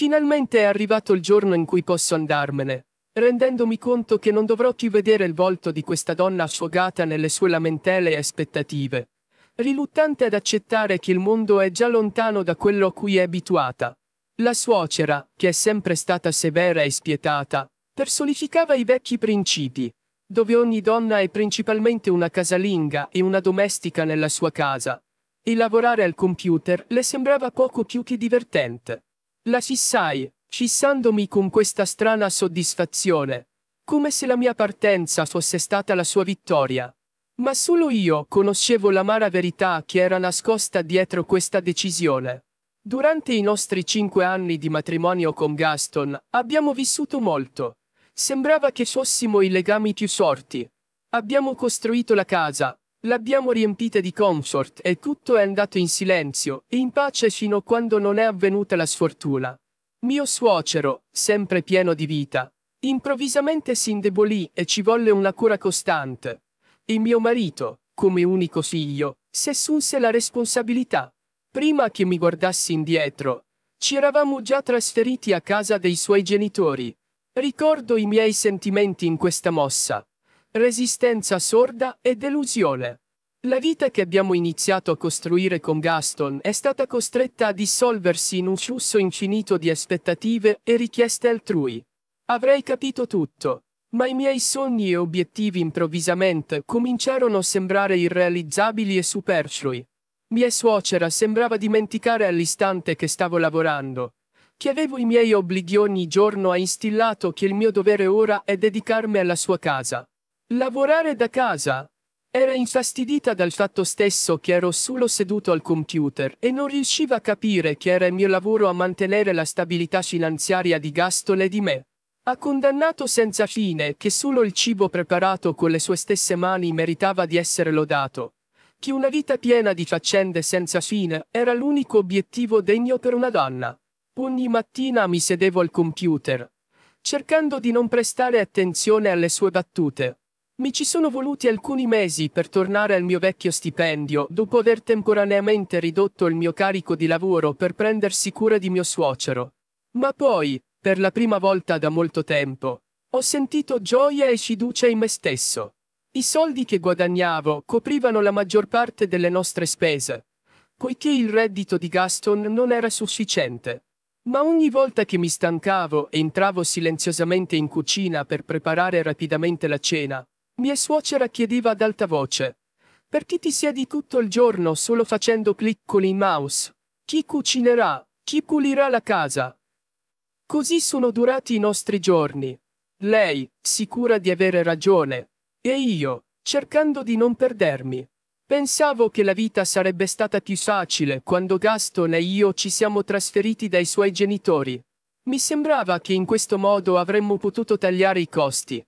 Finalmente è arrivato il giorno in cui posso andarmene, rendendomi conto che non dovrò più vedere il volto di questa donna affogata nelle sue lamentele e aspettative, riluttante ad accettare che il mondo è già lontano da quello a cui è abituata. La suocera, che è sempre stata severa e spietata, personificava i vecchi principi, dove ogni donna è principalmente una casalinga e una domestica nella sua casa, e lavorare al computer le sembrava poco più che divertente. La fissai, fissandomi con questa strana soddisfazione, come se la mia partenza fosse stata la sua vittoria. Ma solo io conoscevo l'amara verità che era nascosta dietro questa decisione. Durante i nostri cinque anni di matrimonio con Gaston abbiamo vissuto molto. Sembrava che fossimo i legami più sorti. Abbiamo costruito la casa, L'abbiamo riempita di comfort e tutto è andato in silenzio e in pace fino a quando non è avvenuta la sfortuna. Mio suocero, sempre pieno di vita, improvvisamente si indebolì e ci volle una cura costante. E mio marito, come unico figlio, si assunse la responsabilità. Prima che mi guardassi indietro, ci eravamo già trasferiti a casa dei suoi genitori. Ricordo i miei sentimenti in questa mossa. Resistenza sorda e delusione. La vita che abbiamo iniziato a costruire con Gaston è stata costretta a dissolversi in un flusso infinito di aspettative e richieste altrui. Avrei capito tutto, ma i miei sogni e obiettivi improvvisamente cominciarono a sembrare irrealizzabili e superflui. Mia suocera sembrava dimenticare all'istante che stavo lavorando, che avevo i miei obblighi ogni giorno ha instillato che il mio dovere ora è dedicarmi alla sua casa. Lavorare da casa. Era infastidita dal fatto stesso che ero solo seduto al computer e non riusciva a capire che era il mio lavoro a mantenere la stabilità finanziaria di Gastone e di me. Ha condannato senza fine che solo il cibo preparato con le sue stesse mani meritava di essere lodato. Che una vita piena di faccende senza fine era l'unico obiettivo degno per una donna. Ogni mattina mi sedevo al computer, cercando di non prestare attenzione alle sue battute mi ci sono voluti alcuni mesi per tornare al mio vecchio stipendio, dopo aver temporaneamente ridotto il mio carico di lavoro per prendersi cura di mio suocero. Ma poi, per la prima volta da molto tempo, ho sentito gioia e fiducia in me stesso. I soldi che guadagnavo coprivano la maggior parte delle nostre spese, poiché il reddito di Gaston non era sufficiente. Ma ogni volta che mi stancavo e entravo silenziosamente in cucina per preparare rapidamente la cena, mia suocera chiedeva ad alta voce. Per chi ti siedi tutto il giorno solo facendo clic con i mouse? Chi cucinerà? Chi pulirà la casa? Così sono durati i nostri giorni. Lei, sicura di avere ragione. E io, cercando di non perdermi. Pensavo che la vita sarebbe stata più facile quando Gaston e io ci siamo trasferiti dai suoi genitori. Mi sembrava che in questo modo avremmo potuto tagliare i costi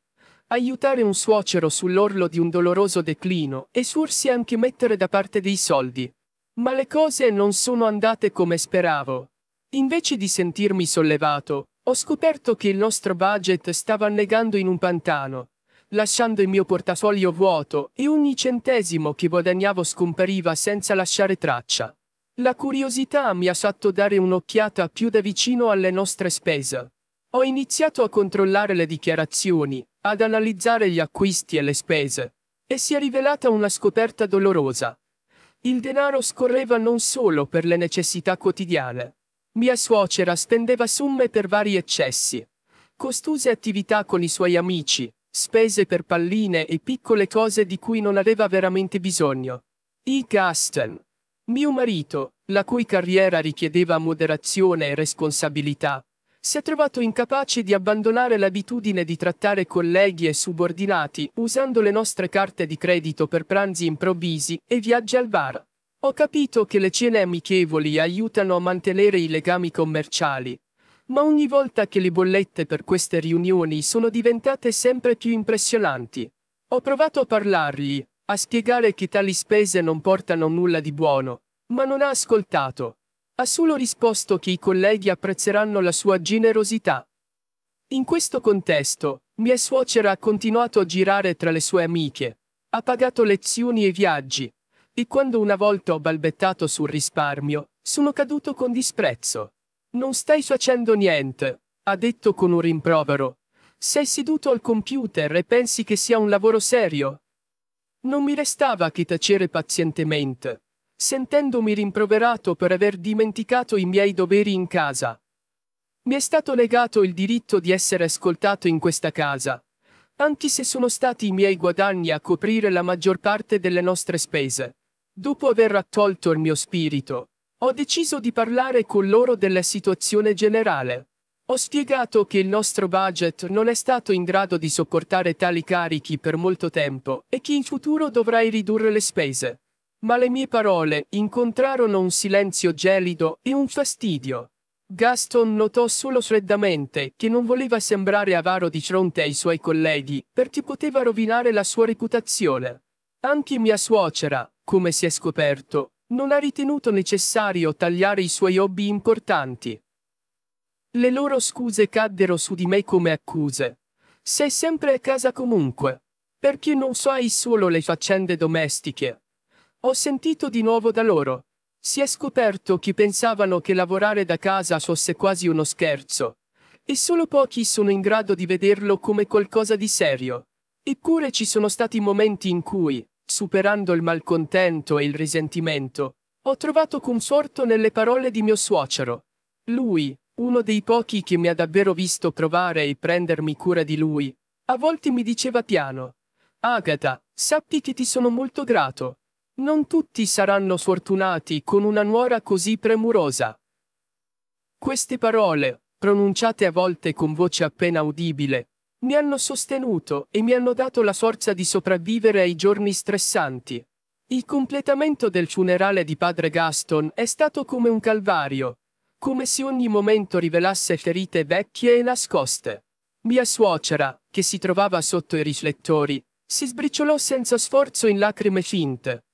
aiutare un suocero sull'orlo di un doloroso declino e sursi anche mettere da parte dei soldi. Ma le cose non sono andate come speravo. Invece di sentirmi sollevato, ho scoperto che il nostro budget stava annegando in un pantano, lasciando il mio portafoglio vuoto e ogni centesimo che guadagnavo scompariva senza lasciare traccia. La curiosità mi ha fatto dare un'occhiata più da vicino alle nostre spese. Ho iniziato a controllare le dichiarazioni, ad analizzare gli acquisti e le spese, e si è rivelata una scoperta dolorosa. Il denaro scorreva non solo per le necessità quotidiane. Mia suocera spendeva somme per vari eccessi. Costose attività con i suoi amici, spese per palline e piccole cose di cui non aveva veramente bisogno. I Gasten. Mio marito, la cui carriera richiedeva moderazione e responsabilità, si è trovato incapace di abbandonare l'abitudine di trattare colleghi e subordinati usando le nostre carte di credito per pranzi improvvisi e viaggi al bar. Ho capito che le cene amichevoli aiutano a mantenere i legami commerciali, ma ogni volta che le bollette per queste riunioni sono diventate sempre più impressionanti. Ho provato a parlargli, a spiegare che tali spese non portano nulla di buono, ma non ha ascoltato. Ha solo risposto che i colleghi apprezzeranno la sua generosità. In questo contesto, mia suocera ha continuato a girare tra le sue amiche. Ha pagato lezioni e viaggi. E quando una volta ho balbettato sul risparmio, sono caduto con disprezzo. Non stai facendo niente, ha detto con un rimprovero. Sei seduto al computer e pensi che sia un lavoro serio? Non mi restava che tacere pazientemente sentendomi rimproverato per aver dimenticato i miei doveri in casa. Mi è stato negato il diritto di essere ascoltato in questa casa, anche se sono stati i miei guadagni a coprire la maggior parte delle nostre spese. Dopo aver raccolto il mio spirito, ho deciso di parlare con loro della situazione generale. Ho spiegato che il nostro budget non è stato in grado di sopportare tali carichi per molto tempo e che in futuro dovrai ridurre le spese. Ma le mie parole incontrarono un silenzio gelido e un fastidio. Gaston notò solo freddamente che non voleva sembrare avaro di fronte ai suoi colleghi, perché poteva rovinare la sua reputazione. Anche mia suocera, come si è scoperto, non ha ritenuto necessario tagliare i suoi hobby importanti. Le loro scuse caddero su di me come accuse. Sei sempre a casa comunque. Perché non sai solo le faccende domestiche, ho sentito di nuovo da loro. Si è scoperto che pensavano che lavorare da casa fosse quasi uno scherzo. E solo pochi sono in grado di vederlo come qualcosa di serio. Eppure ci sono stati momenti in cui, superando il malcontento e il risentimento, ho trovato conforto nelle parole di mio suocero. Lui, uno dei pochi che mi ha davvero visto provare e prendermi cura di lui, a volte mi diceva piano. Agata, sappi che ti sono molto grato. Non tutti saranno fortunati con una nuora così premurosa. Queste parole, pronunciate a volte con voce appena udibile, mi hanno sostenuto e mi hanno dato la forza di sopravvivere ai giorni stressanti. Il completamento del funerale di padre Gaston è stato come un calvario, come se ogni momento rivelasse ferite vecchie e nascoste. Mia suocera, che si trovava sotto i riflettori, si sbriciolò senza sforzo in lacrime finte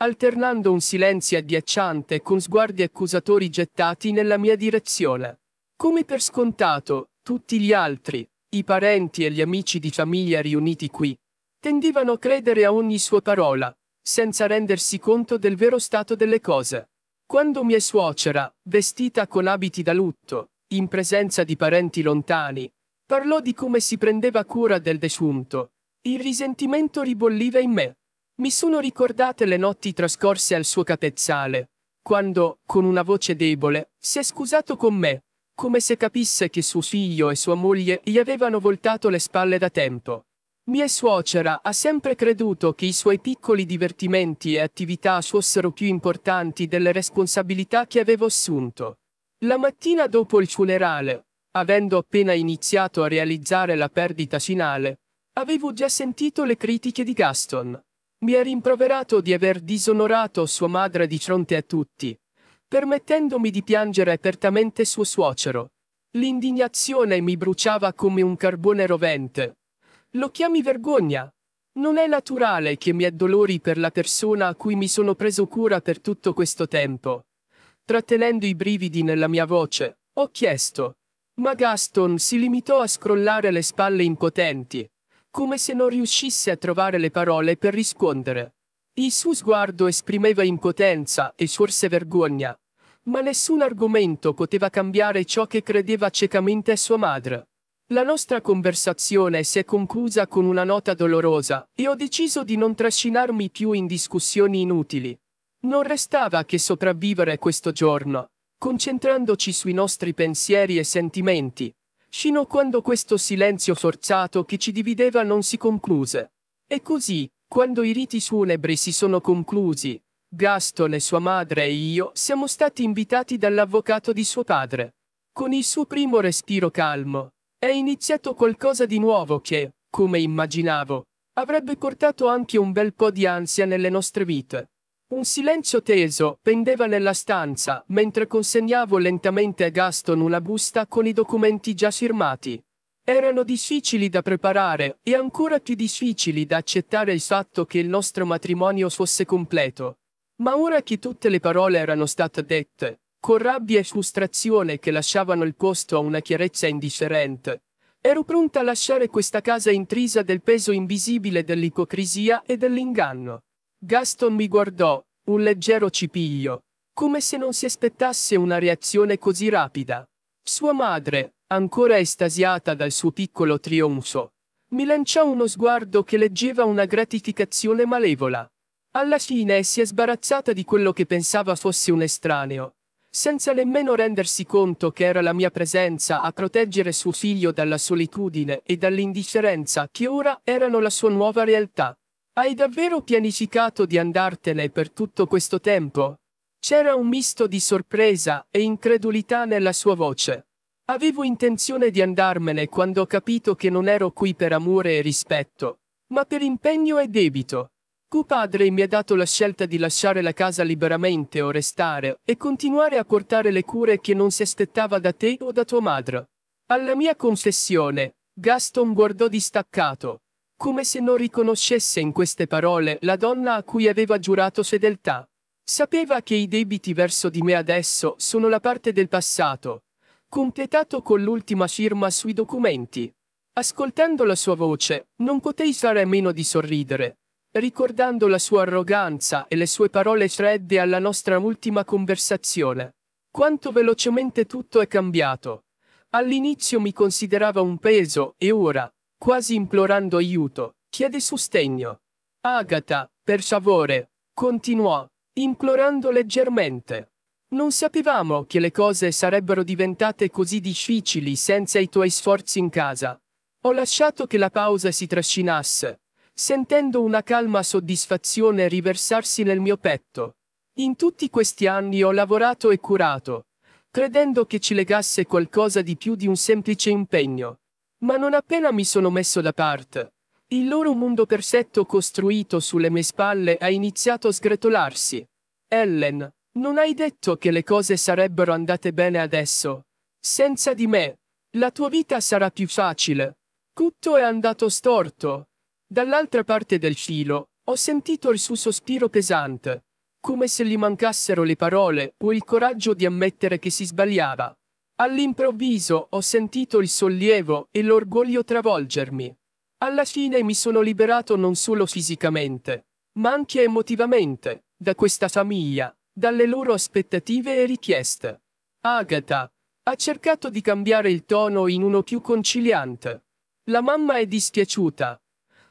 alternando un silenzio agghiacciante con sguardi accusatori gettati nella mia direzione. Come per scontato, tutti gli altri, i parenti e gli amici di famiglia riuniti qui, tendevano a credere a ogni sua parola, senza rendersi conto del vero stato delle cose. Quando mia suocera, vestita con abiti da lutto, in presenza di parenti lontani, parlò di come si prendeva cura del defunto, il risentimento ribolliva in me. Mi sono ricordate le notti trascorse al suo capezzale, quando, con una voce debole, si è scusato con me, come se capisse che suo figlio e sua moglie gli avevano voltato le spalle da tempo. Mia suocera ha sempre creduto che i suoi piccoli divertimenti e attività fossero più importanti delle responsabilità che avevo assunto. La mattina dopo il funerale, avendo appena iniziato a realizzare la perdita finale, avevo già sentito le critiche di Gaston. Mi ha rimproverato di aver disonorato sua madre di fronte a tutti, permettendomi di piangere apertamente suo suocero. L'indignazione mi bruciava come un carbone rovente. Lo chiami vergogna? Non è naturale che mi addolori per la persona a cui mi sono preso cura per tutto questo tempo. Trattenendo i brividi nella mia voce, ho chiesto. Ma Gaston si limitò a scrollare le spalle impotenti, come se non riuscisse a trovare le parole per rispondere. Il suo sguardo esprimeva impotenza e forse vergogna, ma nessun argomento poteva cambiare ciò che credeva ciecamente sua madre. La nostra conversazione si è conclusa con una nota dolorosa e ho deciso di non trascinarmi più in discussioni inutili. Non restava che sopravvivere questo giorno, concentrandoci sui nostri pensieri e sentimenti, sino quando questo silenzio forzato che ci divideva non si concluse. E così, quando i riti funebri si sono conclusi, Gaston e sua madre e io siamo stati invitati dall'avvocato di suo padre. Con il suo primo respiro calmo, è iniziato qualcosa di nuovo che, come immaginavo, avrebbe portato anche un bel po' di ansia nelle nostre vite. Un silenzio teso pendeva nella stanza mentre consegnavo lentamente a Gaston una busta con i documenti già firmati. Erano difficili da preparare e ancora più difficili da accettare il fatto che il nostro matrimonio fosse completo. Ma ora che tutte le parole erano state dette, con rabbia e frustrazione che lasciavano il posto a una chiarezza indifferente, ero pronta a lasciare questa casa intrisa del peso invisibile dell'ipocrisia e dell'inganno. Gaston mi guardò, un leggero cipiglio, come se non si aspettasse una reazione così rapida. Sua madre, ancora estasiata dal suo piccolo trionfo, mi lanciò uno sguardo che leggeva una gratificazione malevola. Alla fine si è sbarazzata di quello che pensava fosse un estraneo, senza nemmeno rendersi conto che era la mia presenza a proteggere suo figlio dalla solitudine e dall'indifferenza che ora erano la sua nuova realtà. Hai davvero pianificato di andartene per tutto questo tempo? C'era un misto di sorpresa e incredulità nella sua voce. Avevo intenzione di andarmene quando ho capito che non ero qui per amore e rispetto, ma per impegno e debito. Tuo padre mi ha dato la scelta di lasciare la casa liberamente o restare e continuare a portare le cure che non si aspettava da te o da tua madre. Alla mia confessione, Gaston guardò distaccato, come se non riconoscesse in queste parole la donna a cui aveva giurato fedeltà. Sapeva che i debiti verso di me adesso sono la parte del passato, completato con l'ultima firma sui documenti. Ascoltando la sua voce, non potei fare a meno di sorridere, ricordando la sua arroganza e le sue parole fredde alla nostra ultima conversazione. Quanto velocemente tutto è cambiato. All'inizio mi considerava un peso e ora, quasi implorando aiuto, chiede sostegno. Agata, per favore, continuò, implorando leggermente. Non sapevamo che le cose sarebbero diventate così difficili senza i tuoi sforzi in casa. Ho lasciato che la pausa si trascinasse, sentendo una calma soddisfazione riversarsi nel mio petto. In tutti questi anni ho lavorato e curato, credendo che ci legasse qualcosa di più di un semplice impegno. Ma non appena mi sono messo da parte, il loro mondo persetto costruito sulle mie spalle ha iniziato a sgretolarsi. Ellen, non hai detto che le cose sarebbero andate bene adesso. Senza di me, la tua vita sarà più facile. Tutto è andato storto. Dall'altra parte del filo, ho sentito il suo sospiro pesante, come se gli mancassero le parole o il coraggio di ammettere che si sbagliava. All'improvviso ho sentito il sollievo e l'orgoglio travolgermi. Alla fine mi sono liberato non solo fisicamente, ma anche emotivamente, da questa famiglia, dalle loro aspettative e richieste. Agatha ha cercato di cambiare il tono in uno più conciliante. La mamma è dispiaciuta.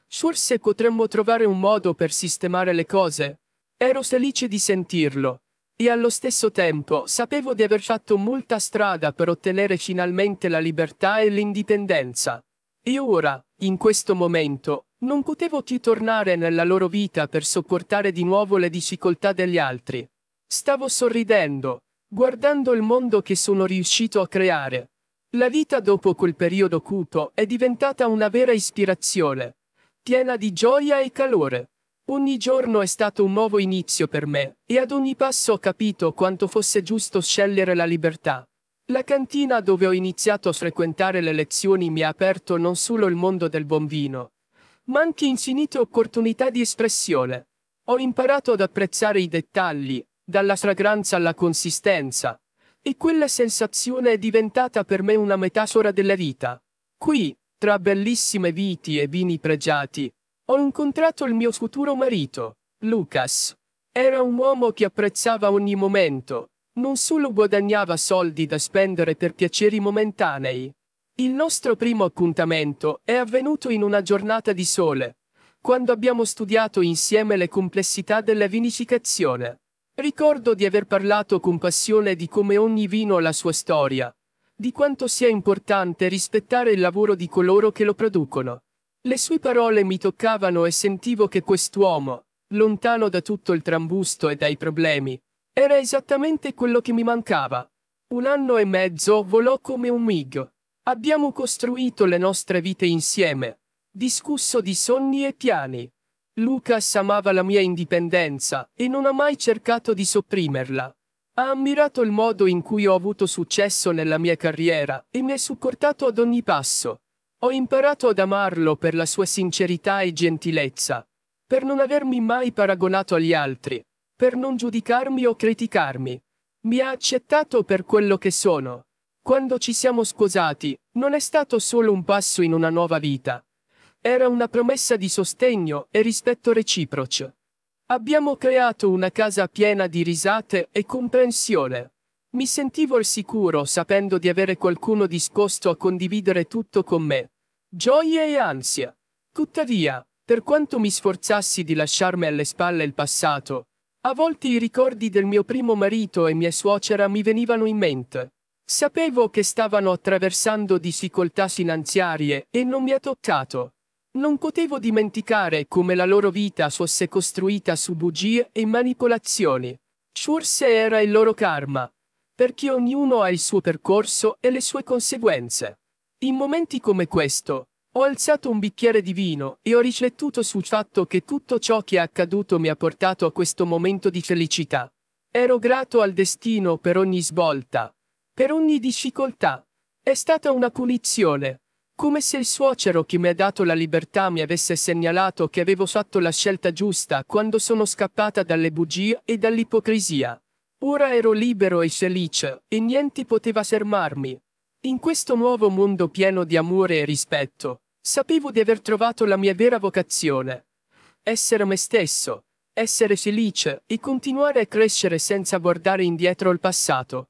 Forse potremmo trovare un modo per sistemare le cose. Ero felice di sentirlo, e allo stesso tempo sapevo di aver fatto molta strada per ottenere finalmente la libertà e l'indipendenza. E ora, in questo momento, non potevo più tornare nella loro vita per sopportare di nuovo le difficoltà degli altri. Stavo sorridendo, guardando il mondo che sono riuscito a creare. La vita dopo quel periodo cupo è diventata una vera ispirazione, piena di gioia e calore. Ogni giorno è stato un nuovo inizio per me, e ad ogni passo ho capito quanto fosse giusto scegliere la libertà. La cantina dove ho iniziato a frequentare le lezioni mi ha aperto non solo il mondo del buon vino, ma anche infinite opportunità di espressione. Ho imparato ad apprezzare i dettagli, dalla fragranza alla consistenza, e quella sensazione è diventata per me una metafora della vita. Qui, tra bellissime viti e vini pregiati, ho incontrato il mio futuro marito, Lucas. Era un uomo che apprezzava ogni momento, non solo guadagnava soldi da spendere per piaceri momentanei. Il nostro primo appuntamento è avvenuto in una giornata di sole, quando abbiamo studiato insieme le complessità della vinificazione. Ricordo di aver parlato con passione di come ogni vino ha la sua storia, di quanto sia importante rispettare il lavoro di coloro che lo producono. Le sue parole mi toccavano e sentivo che quest'uomo, lontano da tutto il trambusto e dai problemi, era esattamente quello che mi mancava. Un anno e mezzo volò come un mig. Abbiamo costruito le nostre vite insieme, discusso di sogni e piani. Lucas amava la mia indipendenza e non ha mai cercato di sopprimerla. Ha ammirato il modo in cui ho avuto successo nella mia carriera e mi ha supportato ad ogni passo. Ho imparato ad amarlo per la sua sincerità e gentilezza, per non avermi mai paragonato agli altri, per non giudicarmi o criticarmi. Mi ha accettato per quello che sono. Quando ci siamo sposati, non è stato solo un passo in una nuova vita. Era una promessa di sostegno e rispetto reciproco. Abbiamo creato una casa piena di risate e comprensione. Mi sentivo al sicuro sapendo di avere qualcuno disposto a condividere tutto con me. Gioia e ansia. Tuttavia, per quanto mi sforzassi di lasciarmi alle spalle il passato, a volte i ricordi del mio primo marito e mia suocera mi venivano in mente. Sapevo che stavano attraversando difficoltà finanziarie e non mi ha toccato. Non potevo dimenticare come la loro vita fosse costruita su bugie e manipolazioni. Forse era il loro karma, perché ognuno ha il suo percorso e le sue conseguenze. In momenti come questo, ho alzato un bicchiere di vino e ho riflettuto sul fatto che tutto ciò che è accaduto mi ha portato a questo momento di felicità. Ero grato al destino per ogni svolta, per ogni difficoltà. È stata una punizione. Come se il suocero che mi ha dato la libertà mi avesse segnalato che avevo fatto la scelta giusta quando sono scappata dalle bugie e dall'ipocrisia. Ora ero libero e felice, e niente poteva fermarmi. In questo nuovo mondo pieno di amore e rispetto, sapevo di aver trovato la mia vera vocazione. Essere me stesso, essere felice e continuare a crescere senza guardare indietro il passato.